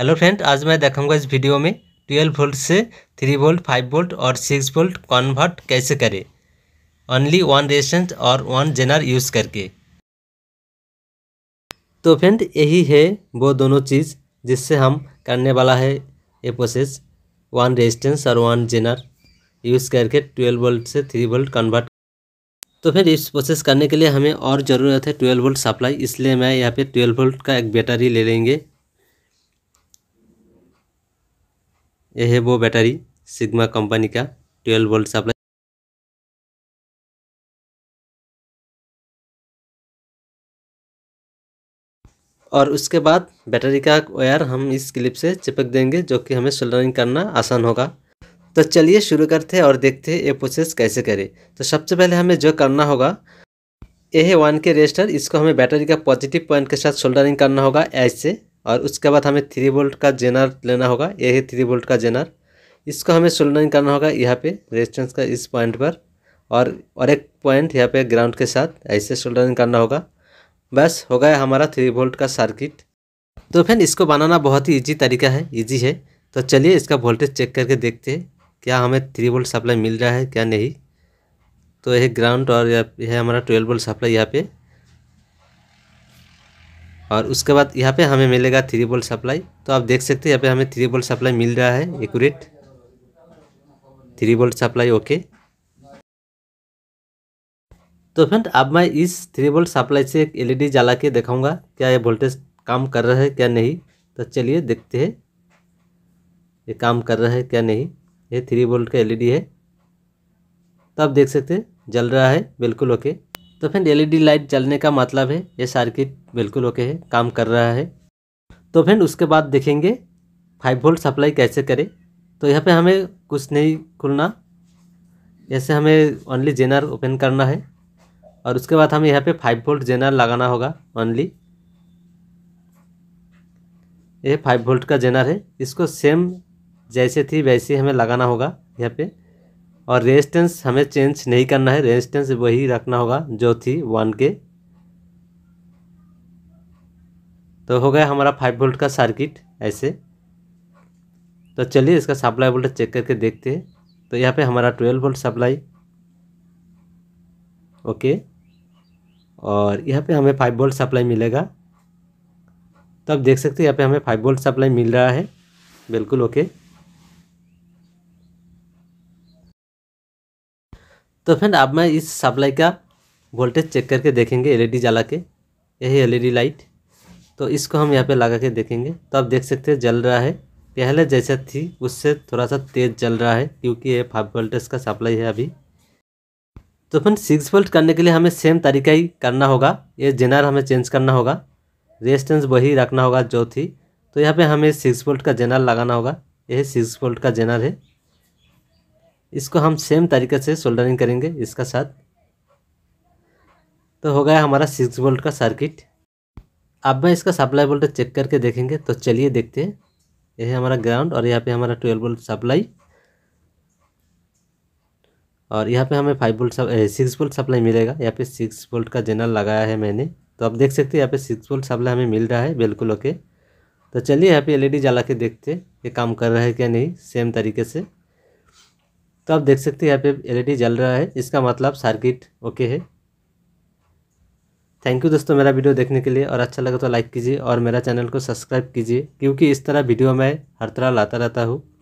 hello friend आज मैं देखाऊंगा इस वीडियो में ट्वेल्व वोल्ट से थ्री वोल्ट फाइव वोल्ट और सिक्स वोल्ट कन्वर्ट कैसे करें ओनली वन रेसेंट और वन जेनर यूज़ करके तो फ्रेंड यही है वो दोनों चीज़ जिससे हम करने वाला है ये प्रोसेस वन रेजिस्टेंस और वन जेनर यूज़ करके ट्वेल्व वोल्ट से थ्री वोल्ट कन्वर्ट तो फिर इस प्रोसेस करने के लिए हमें और ज़रूरत है 12 वोल्ट सप्लाई इसलिए मैं यहाँ पे 12 वोल्ट का एक बैटरी ले लेंगे यह है वो बैटरी सिग्मा कंपनी का ट्वेल्व वोल्ट सप्लाई और उसके बाद बैटरी का वायर हम इस क्लिप से चिपक देंगे जो कि हमें सोल्डरिंग करना आसान होगा तो चलिए शुरू करते हैं और देखते हैं ये प्रोसेस कैसे करें तो सबसे पहले हमें जो करना होगा यह वन के रजिस्टर इसको हमें बैटरी का पॉजिटिव पॉइंट के साथ सोल्डरिंग करना होगा ऐसे और उसके बाद हमें थ्री वोल्ट का जेनर लेना होगा यह है थ्री वोल्ट का जेनर इसको हमें सोल्डरिंग करना होगा यहाँ पे रेजिस्टेंस का इस पॉइंट पर और और एक पॉइंट यहाँ पे ग्राउंड के साथ ऐसे सोल्डरिंग करना होगा बस हो गया हमारा थ्री वोल्ट का सर्किट तो फिर इसको बनाना बहुत ही ईजी तरीका है ईजी है तो चलिए इसका वोल्टेज चेक करके देखते हैं क्या हमें थ्री वोल्ट सप्लाई मिल रहा है क्या नहीं तो यह ग्राउंड और यह हमारा ट्वेल्व वोल्ट सप्लाई यहाँ पर और उसके बाद यहाँ पे हमें मिलेगा थ्री बोल्ट सप्लाई तो आप देख सकते हैं यहाँ पे हमें थ्री बोल्ट सप्लाई मिल रहा है accurate three volt supply okay तो फ्रेंड अब मैं इस थ्री बोल्ट सप्लाई से एक एलईडी e जला के दिखाऊंगा क्या ये वोल्टेज काम कर रहा है क्या नहीं तो चलिए देखते हैं ये काम कर रहा है क्या नहीं ये थ्री बोल्ट का एलईडी e है तो आप देख सकते हैं जल रहा है बिल्कुल ओके तो फ्रेंड एलईडी लाइट जलने का मतलब है ये सर्किट बिल्कुल ओके है काम कर रहा है तो फ्रेंड उसके बाद देखेंगे फाइव वोल्ट सप्लाई कैसे करें तो यहाँ पे हमें कुछ नहीं खुलना जैसे हमें ओनली जेनर ओपन करना है और उसके बाद हमें यहाँ पे फाइव वोल्ट जेनर लगाना होगा ओनली ये फाइव वोल्ट का जेनर है इसको सेम जैसे थी वैसे हमें लगाना होगा यहाँ पर और रेजिस्टेंस हमें चेंज नहीं करना है रेजिस्टेंस वही रखना होगा जो थी वन के तो हो गया हमारा फाइव वोल्ट का सर्किट ऐसे तो चलिए इसका सप्लाई वोल्ट चेक करके देखते हैं तो यहाँ पे हमारा ट्वेल्व वोल्ट सप्लाई ओके और यहाँ पे हमें फाइव वोल्ट सप्लाई मिलेगा तो आप देख सकते हैं यहाँ पे हमें फाइव वोल्ट सप्लाई मिल रहा है बिल्कुल ओके तो फ्रेंड अब मैं इस सप्लाई का वोल्टेज चेक करके देखेंगे एलईडी e जला के यही एलईडी लाइट e तो इसको हम यहाँ पे लगा के देखेंगे तो आप देख सकते हैं जल रहा है पहले जैसा थी उससे थोड़ा सा तेज़ जल रहा है क्योंकि ये फाइव वोल्टेज का सप्लाई है अभी तो फ्रेंड सिक्स वोल्ट करने के लिए हमें सेम तरीका ही करना होगा ये जेनर हमें चेंज करना होगा रेजिस्टेंस वही रखना होगा जो थी तो यहाँ पे हमें सिक्स वोल्ट का जेनर लगाना होगा यही सिक्स वोल्ट का जेनर है इसको हम सेम तरीके से सोल्डरिंग करेंगे इसका साथ तो हो गया हमारा सिक्स वोल्ट का सर्किट अब मैं इसका सप्लाई वोल्टेज चेक करके देखेंगे तो चलिए देखते हैं यह हमारा ग्राउंड और यहाँ पे हमारा ट्वेल्व वोल्ट सप्लाई और यहाँ पे हमें five volt six volt supply मिलेगा यहाँ पे सिक्स वोल्ट का जनरल लगाया है मैंने तो आप देख सकते हैं यहाँ पे सिक्स वोल्ट सप्लाई हमें मिल रहा है बिल्कुल ओके तो चलिए यहाँ पे एलईडी जला के देखते ये काम कर रहा है क्या नहीं सेम तरीके से तो आप देख सकते हैं यहाँ पे एलईडी e जल रहा है इसका मतलब सर्किट ओके है थैंक यू दोस्तों मेरा वीडियो देखने के लिए और अच्छा लगा तो लाइक कीजिए और मेरा चैनल को सब्सक्राइब कीजिए क्योंकि इस तरह वीडियो मैं हर तरह लाता रहता हूँ